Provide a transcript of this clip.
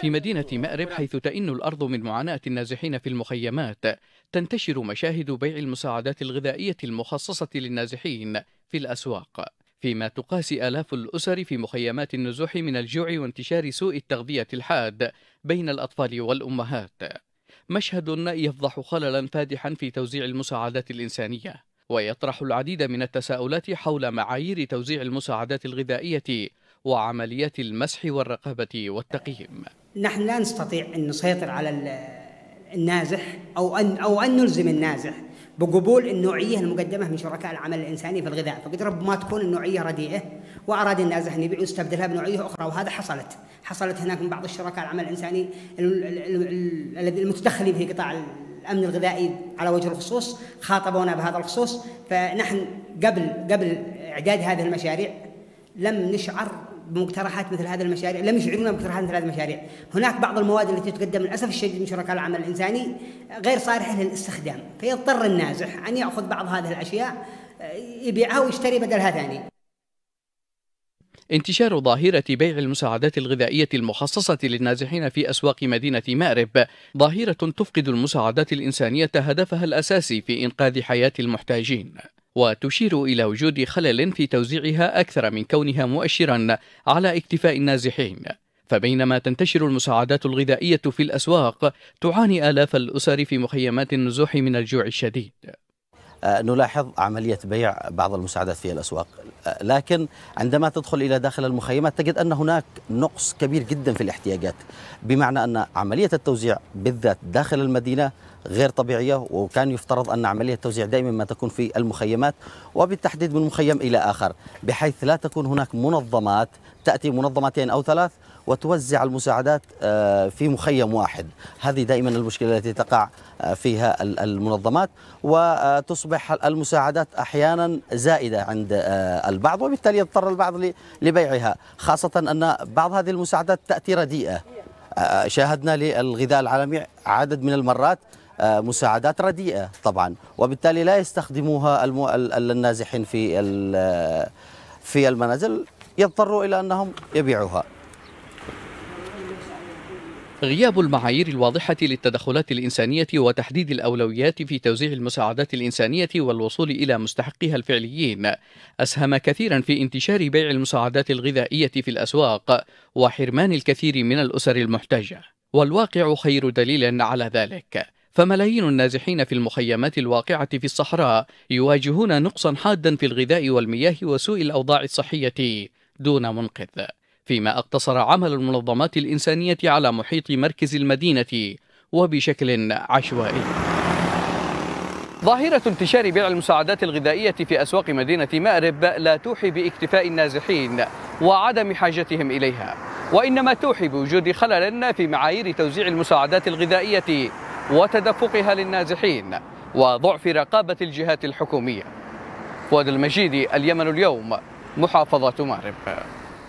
في مدينة مأرب حيث تئن الأرض من معاناة النازحين في المخيمات تنتشر مشاهد بيع المساعدات الغذائية المخصصة للنازحين في الأسواق فيما تقاسي آلاف الأسر في مخيمات النزوح من الجوع وانتشار سوء التغذية الحاد بين الأطفال والأمهات مشهد يفضح خللا فادحا في توزيع المساعدات الإنسانية ويطرح العديد من التساؤلات حول معايير توزيع المساعدات الغذائية وعمليات المسح والرقابة والتقييم نحن لا نستطيع أن نسيطر على النازح أو أن, أو أن نلزم النازح بقبول النوعية المقدمة من شركاء العمل الإنساني في الغذاء فقد ربما تكون النوعية رديئة وأراد النازح أن يبيع ويستبدلها بنوعية أخرى وهذا حصلت حصلت هناك من بعض الشركاء العمل الإنساني المتدخلين في قطاع الامن الغذائي على وجه الخصوص خاطبونا بهذا الخصوص فنحن قبل قبل اعداد هذه المشاريع لم نشعر بمقترحات مثل هذه المشاريع لم يشعرون بمقترحات مثل هذه المشاريع هناك بعض المواد التي تقدم للأسف الشديد من شركاء العمل الإنساني غير صالحة للاستخدام فيضطر النازح أن يأخذ بعض هذه الأشياء آه، يبيعها ويشتري بدلها ثاني يعني. انتشار ظاهرة بيع المساعدات الغذائية المخصصة للنازحين في أسواق مدينة مأرب ظاهرة تفقد المساعدات الإنسانية هدفها الأساسي في إنقاذ حياة المحتاجين وتشير إلى وجود خلل في توزيعها أكثر من كونها مؤشرا على اكتفاء النازحين فبينما تنتشر المساعدات الغذائية في الأسواق تعاني آلاف الأسر في مخيمات النزوح من الجوع الشديد آه، نلاحظ عملية بيع بعض المساعدات في الأسواق آه، لكن عندما تدخل إلى داخل المخيمات تجد أن هناك نقص كبير جدا في الاحتياجات بمعنى أن عملية التوزيع بالذات داخل المدينة غير طبيعية وكان يفترض أن عملية التوزيع دائما ما تكون في المخيمات وبالتحديد من مخيم إلى آخر بحيث لا تكون هناك منظمات تأتي منظمتين أو ثلاث وتوزع المساعدات آه، في مخيم واحد هذه دائما المشكلة التي تقع آه، فيها المنظمات وتصبح المساعدات أحيانا زائدة عند آه، البعض وبالتالي يضطر البعض لبيعها خاصة أن بعض هذه المساعدات تأتي رديئة شاهدنا للغذاء العالمي عدد من المرات مساعدات رديئة طبعا وبالتالي لا يستخدموها المو... النازحين في في المنازل يضطروا إلى أنهم يبيعوها غياب المعايير الواضحة للتدخلات الإنسانية وتحديد الأولويات في توزيع المساعدات الإنسانية والوصول إلى مستحقيها الفعليين أسهم كثيرا في انتشار بيع المساعدات الغذائية في الأسواق وحرمان الكثير من الأسر المحتاجة والواقع خير دليل على ذلك فملايين النازحين في المخيمات الواقعة في الصحراء يواجهون نقصا حادا في الغذاء والمياه وسوء الأوضاع الصحية دون منقذ فيما اقتصر عمل المنظمات الإنسانية على محيط مركز المدينة وبشكل عشوائي ظاهرة انتشار بيع المساعدات الغذائية في أسواق مدينة مأرب لا توحي باكتفاء النازحين وعدم حاجتهم إليها وإنما توحي بوجود خلل في معايير توزيع المساعدات الغذائية وتدفقها للنازحين وضعف رقابة الجهات الحكومية فؤاد المجيدي اليمن اليوم محافظة مأرب